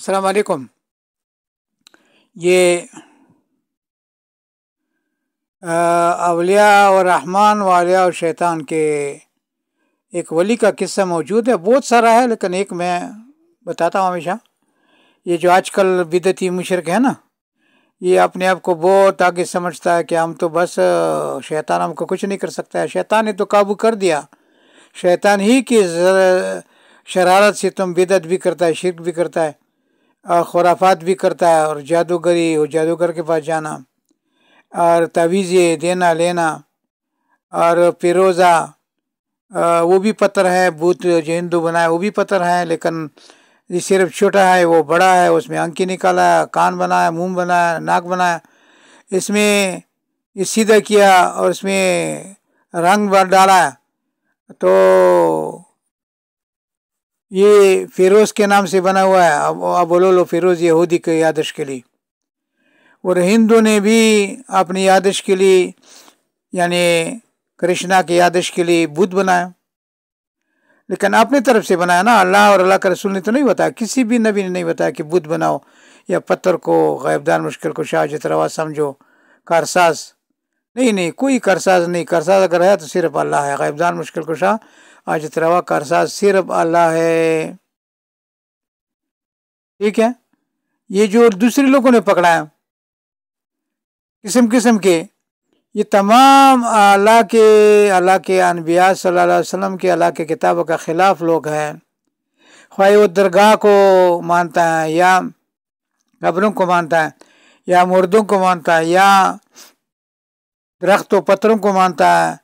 अस्सलाम वालेकुम ये अवलिया और रहमान वालिया और शैतान के एक वली का किस्सा मौजूद है बहुत सारा है लेकिन एक मैं बताता हूँ हमेशा ये जो आजकल बिदती मुशरक है ना ये अपने आप को बहुत आगे समझता है कि हम तो बस शैतान हमको कुछ नहीं कर सकता है शैतान ने तो काबू कर दिया शैतान ही की शरारत से तुम बिदत भी करता है शिरक भी करता है खुराफात भी करता है और जादूगरी और जादूगर के पास जाना और तवीज़े देना लेना और फिरोज़ा वो भी पत्थर है भूत जो हिंदू बनाए वो भी पत्थर है लेकिन ये सिर्फ छोटा है वो बड़ा है उसमें अंकी निकाला है कान बनाया मुंह बनाया नाक बनाया इसमें ये सीधा किया और इसमें रंग डाला तो ये फिरोज़ के नाम से बना हुआ है अब अब बोलो लो फिरोज़ यहूदी के यादश के लिए और हिंदू ने भी अपनी यादश के लिए यानी कृष्णा के यादश के लिए बुद्ध बनाया लेकिन अपनी तरफ से बनाया ना अल्लाह और अल्लाह के रसूल ने तो नहीं बताया किसी भी नबी ने नहीं बताया कि बुद्ध बनाओ या पत्थर को गैबदान मुश्किल को शाह जतरवा समझो कारसाज नहीं नहीं कोई करसाज नहीं करसाज अगर है तो सिर्फ अल्लाह है गैबदान मुश्किल कुशा आज तरवा करसाज सिर्फ अल्लाह है ठीक है ये जो दूसरे लोगों ने पकड़ा है किस्म किस्म के ये तमाम अल्लाह के अल्लाह के अनबिया सल्लल्लाहु अलैहि वसल्लम के अल्लाह के किताबों के ख़िलाफ़ लोग हैं ख्वाह वो दरगाह को मानता है या गबरों को मानता है या मुर्दों को मानता है या दरख्त व पत्थरों को मानता है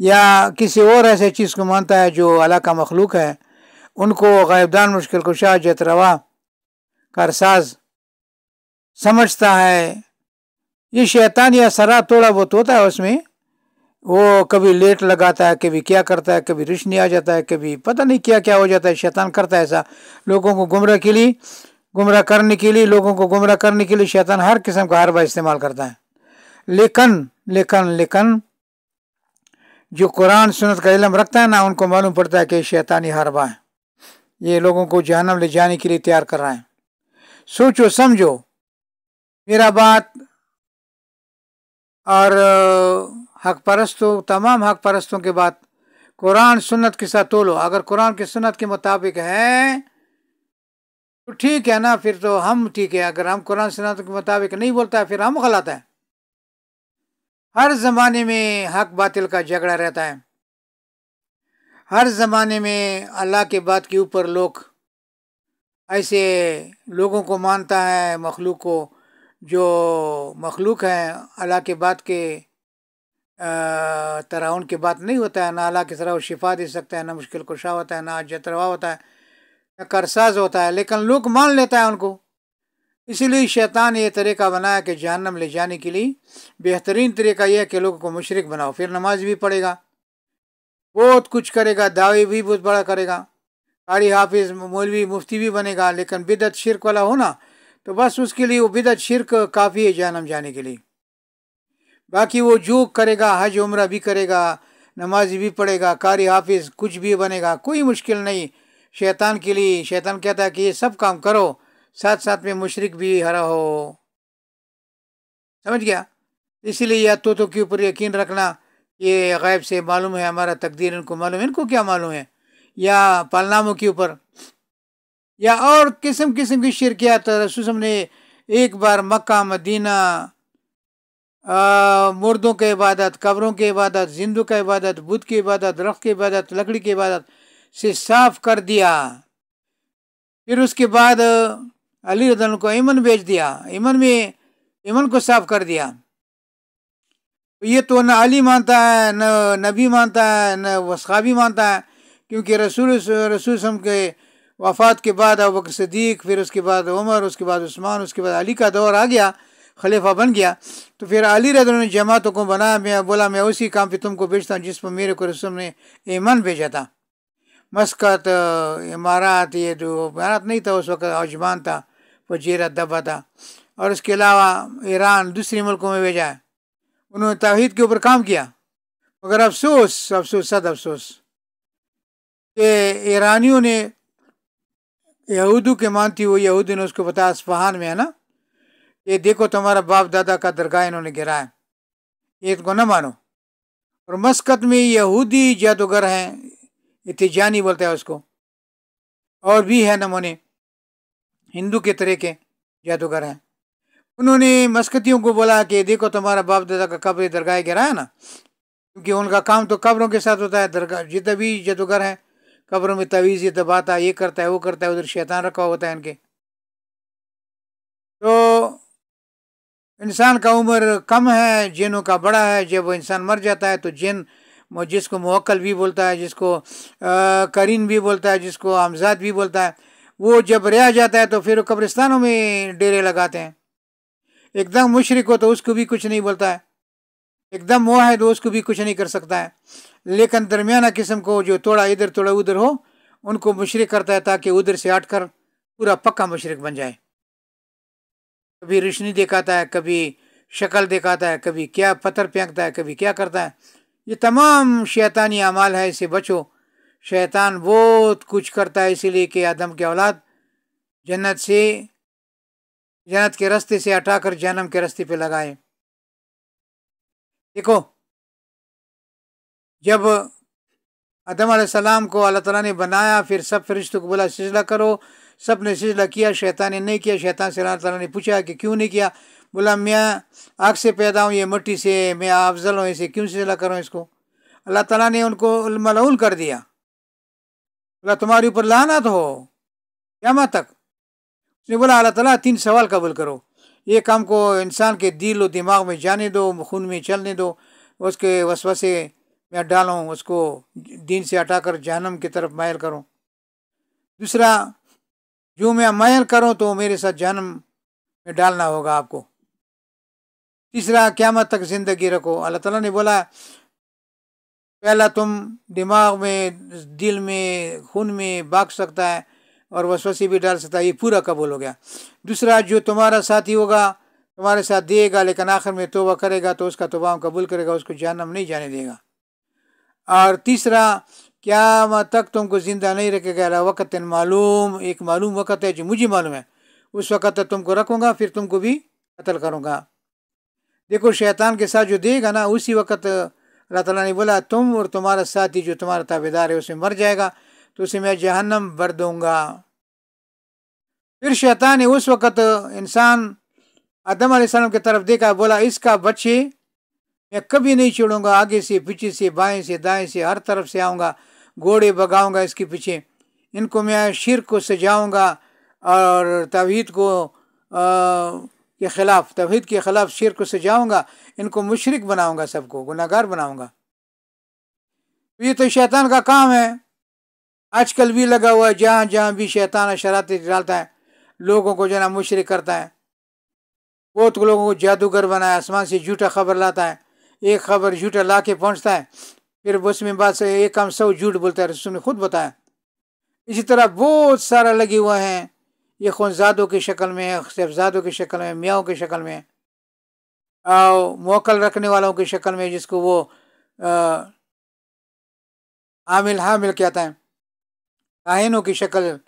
या किसी और ऐसे चीज़ को मानता है जो अला का मखलूक है उनको गायबदान मुश्किल कुशा जतरवा कारसाज समझता है ये शैतान या सरा थोड़ा बहुत होता है उसमें वो कभी लेट लगाता है कभी क्या करता है कभी नहीं आ जाता है कभी पता नहीं क्या क्या हो जाता है शैतान करता है ऐसा लोगों को गुमराह के लिए गुमराह करने के लिए लोगों को गुमराह करने के लिए शैतान हर किस्म का बार इस्तेमाल करता है लेकिन लेकिन लेकिन जो कुरान सुनत का इलम रखता है ना उनको मालूम पड़ता है कि शैतानी हरबा है ये लोगों को जहनम ले जाने के लिए तैयार कर रहा है सोचो समझो मेरा बात और हक परस्तों तमाम हक परस्तों के बाद कुरान सुन्नत के साथ तोलो अगर कुरान की सुन्नत के मुताबिक है तो ठीक है ना फिर तो हम ठीक है अगर हम कुरान सुन्नत के मुताबिक नहीं बोलता है फिर हम गलत हैं हर ज़माने में हक बातिल का झगड़ा रहता है हर ज़माने में अल्लाह के बात के ऊपर लोग ऐसे लोगों को मानता है मखलूक को जो मखलूक हैं अल्लाह के बात के तरह उनके बात नहीं होता है ना अल्लाह की तरह वो शिफा दे सकता है ना मुश्किल कुशा होता है ना जतरवा होता है ना करसाज होता है लेकिन लोग मान लेता है उनको इसीलिए शैतान ये तरीका बनाया कि जहनम ले जाने के लिए बेहतरीन तरीका यह है कि लोगों को मुशरक बनाओ फिर नमाज भी पढ़ेगा बहुत कुछ करेगा दावे भी बहुत बड़ा करेगा कारी हाफिज मौलवी मुफ्ती भी बनेगा लेकिन बिदत शिरक वाला हो ना तो बस उसके लिए वो बिदत शिरक काफ़ी है जहनम जाने के लिए बाकी वो जो करेगा हज उम्र भी करेगा नमाज भी पढ़ेगा कारी हाफिज कुछ भी बनेगा कोई मुश्किल नहीं शैतान के लिए शैतान कहता है कि ये सब काम करो साथ साथ में मुशरक भी हरा हो समझ गया इसीलिए या तो, तो के ऊपर यकीन रखना ये गैब से मालूम है हमारा तकदीर इनको मालूम है इनको क्या मालूम है या पालनामों के ऊपर या और किस्म किस्म की तो रसूसम ने एक बार मक्का मदीना मुर्दों के इबादत कब्रों के इबादत जिंदू का इबादत बुध की इबादत रख की इबादत लकड़ी की इबादत से साफ कर दिया फिर उसके बाद अली रदन को ईमन भेज दिया ईमन में ईमन को साफ कर दिया ये तो न अली मानता है न नबी मानता है न वसखाबी मानता है क्योंकि रसूल रसूल के वफात के बाद अब सदीक फिर उसके बाद उमर उसके बाद उस्मान उसके बाद अली का दौर आ गया खलीफा बन गया तो फिर अली रद ने जमातों को बनाया मैं बोला मैं उसी काम पे तुमको भेजता हूँ जिस पर मेरे को रसूल ने ईमान भेजा था मस्कत इमारात ये जो इमारत नहीं था उस वक्त अजमान था वजीर दबा था और उसके अलावा ईरान दूसरे मुल्कों में भेजा है उन्होंने तोहहीद के ऊपर काम किया मगर अफसोस अफसोस सद अफसोस कि ईरानियों ने यहूदू के मानती हुई यहूदी ने उसको बताया इस्फहान में है ना ये देखो तुम्हारा बाप दादा का दरगाह इन्होंने गिरा है ये इनको न मानो और मस्कत में यहूदी जादूगर हैं इतिजानी बोलता है उसको और भी है नमोने हिंदू के तरह के जादूगर हैं उन्होंने मस्कतियों को बोला कि देखो तुम्हारा बाप दादा का कब्र दरगाह गिरा है ना क्योंकि उनका काम तो कब्रों के साथ होता है दरगाह जितने भी जादूगर हैं कब्रों में तवीज़ ये दबाता तो ये करता है वो करता है उधर शैतान रखा होता है इनके तो इंसान का उम्र कम है जिनों का बड़ा है जब वो इंसान मर जाता है तो जिन जिसको मोक्ल भी बोलता है जिसको करीन भी बोलता है जिसको आमजाद भी बोलता है वो जब रह जाता है तो फिर कब्रिस्तानों में डेरे लगाते हैं एकदम मुशरक हो तो उसको भी कुछ नहीं बोलता है एकदम वो है तो उसको भी कुछ नहीं कर सकता है लेकिन दरमियाना किस्म को जो थोड़ा इधर थोड़ा उधर हो उनको मुशरक करता है ताकि उधर से हट कर पूरा पक्का मशरक बन जाए कभी रोशनी दिखाता है कभी शक्ल दिखाता है कभी क्या पत्थर फेंकता है कभी क्या करता है ये तमाम शैतानी अमाल है इसे बचो शैतान बहुत कुछ करता है इसीलिए कि आदम की औलाद जन्नत से जन्नत के रास्ते से हटाकर जन्म के रास्ते पे लगाए देखो जब आदम सलाम को अल्लाह तला ने बनाया फिर सब फरिश्तों को बोला सिजला करो सब ने सिजला किया शैतान ने नहीं किया शैतान से अल्लाह तला ने पूछा कि क्यों नहीं किया बोला मैं आग से पैदा हूँ ये मट्टी से मैं अफजल हूँ इसे क्यों सिजला करूँ इसको अल्लाह तला ने उनको मलऊल कर दिया बोला तुम्हारे ऊपर लानत हो क्या तक उसने बोला अल्लाह तला तीन सवाल कबूल करो ये काम को इंसान के दिल और दिमाग में जाने दो खून में चलने दो उसके वसवसे में डालूँ उसको दीन से हटाकर जहनम की तरफ मायल करूँ दूसरा जो मैं मायल करूँ तो मेरे साथ जहनम में डालना होगा आपको तीसरा क्यामत तक ज़िंदगी रखो अल्लाह ताला ने बोला पहला तुम दिमाग में दिल में खून में भाग सकता है और वसवसी भी डाल सकता है ये पूरा कबूल हो गया दूसरा जो तुम्हारा साथी होगा तुम्हारे साथ देगा लेकिन आखिर में तोबा करेगा तो उसका तोबा कबूल करेगा उसको जानम नहीं जाने देगा और तीसरा क्या तक तुमको ज़िंदा नहीं रखेगा वक़्त मालूम एक मालूम वक़्त है जो मुझे मालूम है उस वक़्त तुमको रखूँगा फिर तुमको भी कत्ल करूँगा देखो शैतान के साथ जो देगा ना उसी वक़्त अल्लाह ने बोला तुम और तुम्हारा साथी जो तुम्हारा ताबेदार है उसे मर जाएगा तो उसे मैं जहन्नम भर दूंगा फिर शैतान ने उस वक़्त इंसान आदम आसम की तरफ देखा बोला इसका बच्चे मैं कभी नहीं छोड़ूंगा आगे से पीछे से बाएं से दाएं से हर तरफ से आऊँगा घोड़े भगाऊँगा इसके पीछे इनको मैं शिर को सजाऊँगा और तवीद को आ, के ख़िलाफ़ तोहद के ख़िलाफ़ शेर को सजाऊँगा इनको मुशरक बनाऊँगा सबको गुनागार बनाऊँगा तो ये तो शैतान का काम है आजकल भी लगा हुआ है जहाँ जहाँ भी शैतान शरारत डालता है लोगों को जो है ना मुशरक करता है बहुत लोगों को जादूगर बनाया आसमान से झूठा खबर लाता है एक खबर झूठा ला के पहुँचता है फिर उसमें बात से एक काम सौ झूठ बोलता है उसमें खुद बताया इसी तरह बहुत सारा लगे हुए हैं ये खुनजादों की शक्ल में सेफजादों की शक्ल में मियाँ की शक्ल में और मोकल रखने वालों की शक्ल में जिसको वो आमिल हामिल कहते हैं काहिनों की शक्ल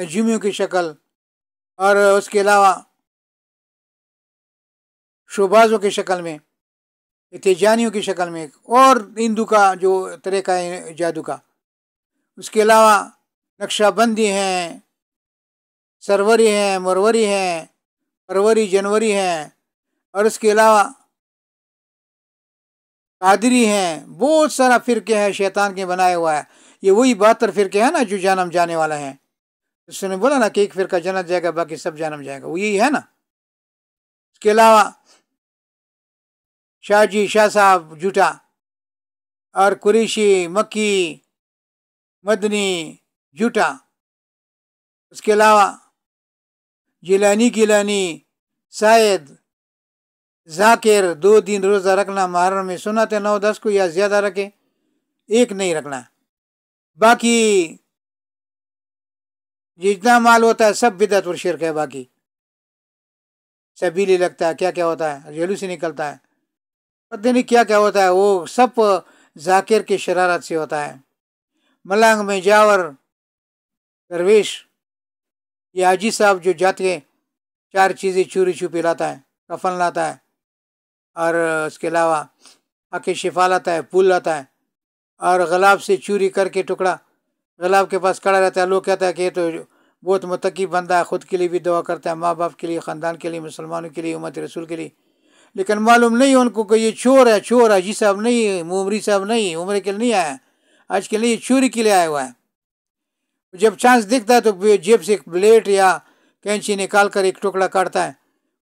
नजीमियों की शक्ल और उसके अलावा शोबाजों की शक्ल में तेजानियों की शक्ल में और हिंदू का जो तरीका है जादू का उसके अलावा नक्शाबंदी हैं सरवरी हैं मरवरी हैं फरवरी जनवरी हैं और उसके अलावा कादरी हैं बहुत सारा फ़िरके हैं शैतान के बनाए हुआ है ये वही बहत्तर फ़िरके हैं ना जो जानम जाने वाले हैं उसने बोला ना कि एक फ़िरका जन्म जाएगा बाकी सब जन्म जाएगा वो यही है ना इसके अलावा शाह शाह साहब जूटा और कुरेशी मक्की मदनी जूटा उसके अलावा जिलानी गिलानी शायद जाकिर दो दिन रोज़ा रखना मुहर्रम में सुनत है नौ दस को या ज़्यादा रखे एक नहीं रखना बाकी जितना माल होता है सब बिदत और शिरक है बाकी सबीली लगता है क्या क्या होता है जेलू से निकलता है पता नहीं क्या क्या होता है वो सब जाकिर के शरारत से होता है मलंग में जावर दरवेश ये हाजी साहब जो जात हैं चार चीज़ें चूरी छुपी लाता है कफन लाता है और उसके अलावा आके शिफा लाता है फूल लाता है और गलाब से चूरी करके टुकड़ा गलाब के पास खड़ा रहता है लोग कहता है कि ये तो बहुत मतकी बंदा है ख़ुद के लिए भी दुआ करता है माँ बाप के लिए ख़ानदान के लिए मुसलमानों के लिए उमत रसूल के लिए लेकिन मालूम नहीं उनको कि ये चोर है चोर है जी साहब नहीं उमरी साहब नहीं उम्र के लिए नहीं आया आज के लिए चोरी के लिए आया हुआ है जब चांस दिखता है तो जेब से एक ब्लेड या कैंची निकाल कर एक टुकड़ा काटता है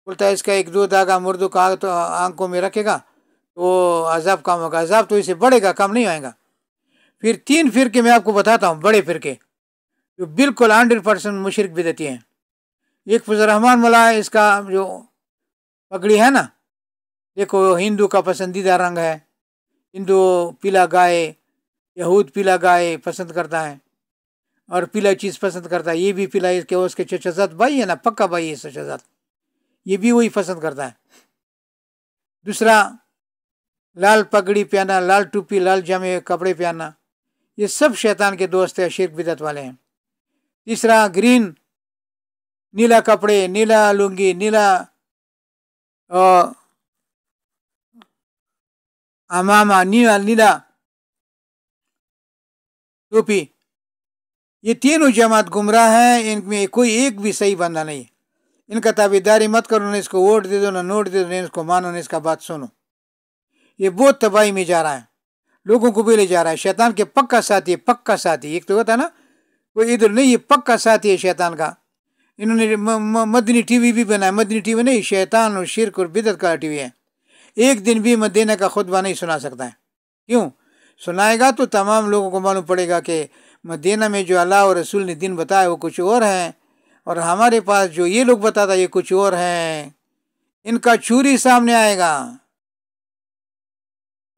बोलता है इसका एक दो धागा मुर्दू का तो आंखों में रखेगा तो अजाब काम होगा अजाब तो इसे बढ़ेगा कम नहीं आएगा फिर तीन फिरके मैं आपको बताता हूँ बड़े फिरके जो बिल्कुल हंड्रेड परसेंट मुशरक भी देती हैं एक फजरहमान मौला इसका जो पगड़ी है ना देखो हिंदू का पसंदीदा रंग है हिंदू पीला गाय यहूद पीला गाय पसंद करता है और पीला चीज़ पसंद करता है ये भी पीला इसके उसके चचाजात भाई है ना पक्का भाई है चचाजात ये भी वही पसंद करता है दूसरा लाल पगड़ी पहना लाल टूपी लाल जामे कपड़े पहनना ये सब शैतान के दोस्त है शेख बिदत वाले हैं तीसरा ग्रीन नीला कपड़े नीला लुंगी नीला अमामा नीला नीला टोपी ये तीनों जमात गुमराह हैं इनमें कोई एक भी सही बंदा नहीं इनका ताबेदारी मत करो ना इसको वोट दे दो ना नोट दे दो ना इसको मानो ना इसका बात सुनो ये बहुत तबाही में जा रहा है लोगों को भी ले जा रहा है शैतान के पक्का साथी पक्का साथी एक तो होता ना कोई इधर नहीं ये पक्का साथी है शैतान का इन्होंने मदनी टीवी भी बनाया मदनी टीवी नहीं शैतान और शिरक और बिदत का टीवी है एक दिन भी मदीना का खुतबा नहीं सुना सकता है क्यों सुनाएगा तो तमाम लोगों को मालूम पड़ेगा कि मदीना में जो अल्लाह और रसूल ने दिन बताया वो कुछ और हैं और हमारे पास जो ये लोग बताता ये कुछ और हैं इनका चूरी सामने आएगा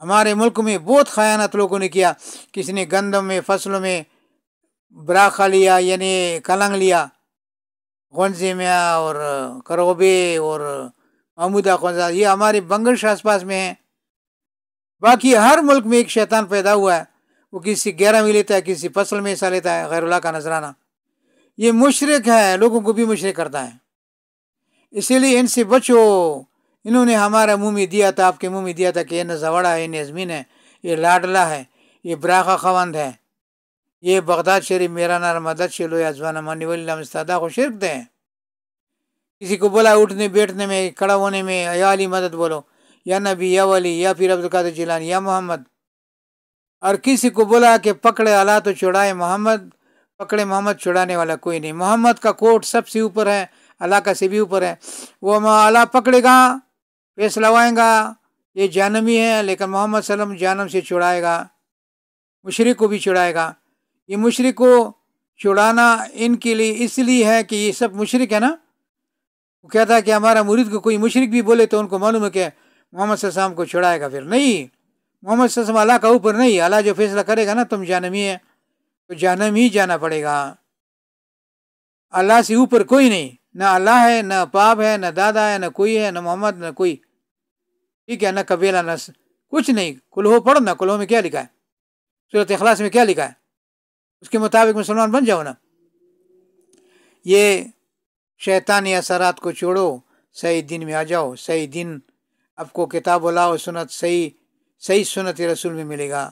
हमारे मुल्क में बहुत खयानत लोगों ने किया किसी ने गंदम में फसलों में ब्राखा लिया यानी कलंग लिया गंजे में और करोबे और अमूदा गौजा ये हमारे बंगल आस पास में हैं बाकी हर मुल्क में एक शैतान पैदा हुआ है वो किसी ग्यारह में लेता है किसी फसल में हिस्सा लेता है गैरुल्ला का नजराना ये मुशरक है लोगों को भी मुशरक करता है इसीलिए इनसे बचो इन्होंने हमारा मुँह में दिया था आपके मुँह में दिया था कि ये नजवाड़ा है ये नजमीन है ये लाडला है ये ब्राखा खवंद है ये बगदाद शरीफ मेरा नार मदद शिलो अजवाना मानी वल्लादा को शिरक दें किसी को बोला उठने बैठने में खड़ा होने में या अली मदद बोलो या नबी या वली या फिर अब्दुल कादिर जिलानी या मोहम्मद और किसी को बोला कि पकड़े अला तो चुड़ाए मोहम्मद पकड़े मोहम्मद छुड़ाने वाला कोई नहीं मोहम्मद का कोट सबसे ऊपर है अल्लाह का से भी ऊपर है वो अला पकड़ेगा पेश लगाएगा ये जानमी है लेकिन मोहम्मद सलम जानम से छुड़ाएगा मुशरक को भी छुड़ाएगा ये मुशरक को छुड़ाना इनके लिए इसलिए है कि ये सब मुशरक है ना वो कहता है कि हमारा मुरीद को कोई मुशरक भी बोले तो उनको मालूम है कि मोहम्मद सलाम को छुड़ाएगा फिर नहीं मोहम्मद वसल्लम अल्लाह का ऊपर नहीं अल्लाह जो फैसला करेगा ना तुम जानम ही है तो जानम ही जाना पड़ेगा अल्लाह से ऊपर कोई नहीं ना अल्लाह है ना पाप है ना दादा है ना कोई है ना मोहम्मद ना कोई ठीक है ना कबीला ना कुछ नहीं कुल्हो पढ़ो ना कुल्हो में क्या लिखा है सूरत अखलास में क्या लिखा है उसके मुताबिक मुसलमान बन जाओ ना ये या सरात को छोड़ो सही दिन में आ जाओ सही दिन आपको किताब लाओ सुनत सही सही सुनत रसूल में मिलेगा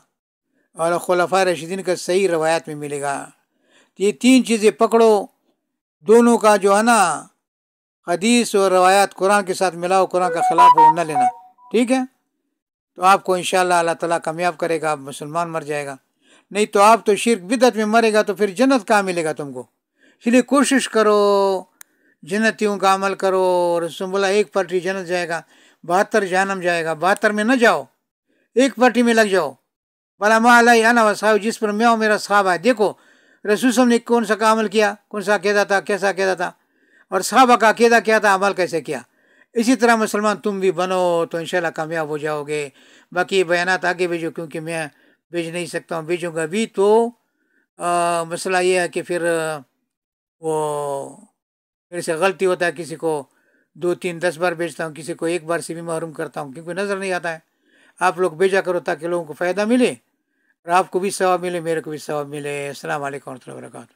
और खलफा रशीदीन का सही रवायत में मिलेगा तो ये तीन चीज़ें पकड़ो दोनों का जो है ना हदीस और रवायात कुरान के साथ मिलाओ कुरान का खिलाफ हो न लेना ठीक है तो आपको इन अल्लाह ताला कामयाब करेगा आप मुसलमान मर जाएगा नहीं तो आप तो शिरक बिदत में मरेगा तो फिर जन्नत कहाँ मिलेगा तुमको इसलिए कोशिश करो जन्नतियों का अमल करो बोला एक पर्टी जन्नत जाएगा बहत्तर जहनम जाएगा बहत्तर में न जाओ एक पार्टी में लग जाओ भला मालाई अना साहब जिस पर मैं और मेरा साहब है देखो रसूसम ने कौन सा कामल किया कौन सा अकेदा था कैसा अकेदा था और साहबा का अकेदा क्या था अमल कैसे किया इसी तरह मुसलमान तुम भी बनो तो इंशाल्लाह कामयाब हो जाओगे बाकी बयान आगे भेजो क्योंकि मैं भेज नहीं सकता हूँ भेजूँगा भी तो आ, मसला ये है कि फिर वो फिर से गलती होता है किसी को दो तीन दस बार भेजता हूँ किसी को एक बार से भी महरूम करता हूँ क्योंकि नज़र नहीं आता है आप लोग भेजा करो ताकि लोगों को फ़ायदा मिले और आपको भी सवाब मिले मेरे को भी सवाब मिले असल वरहमल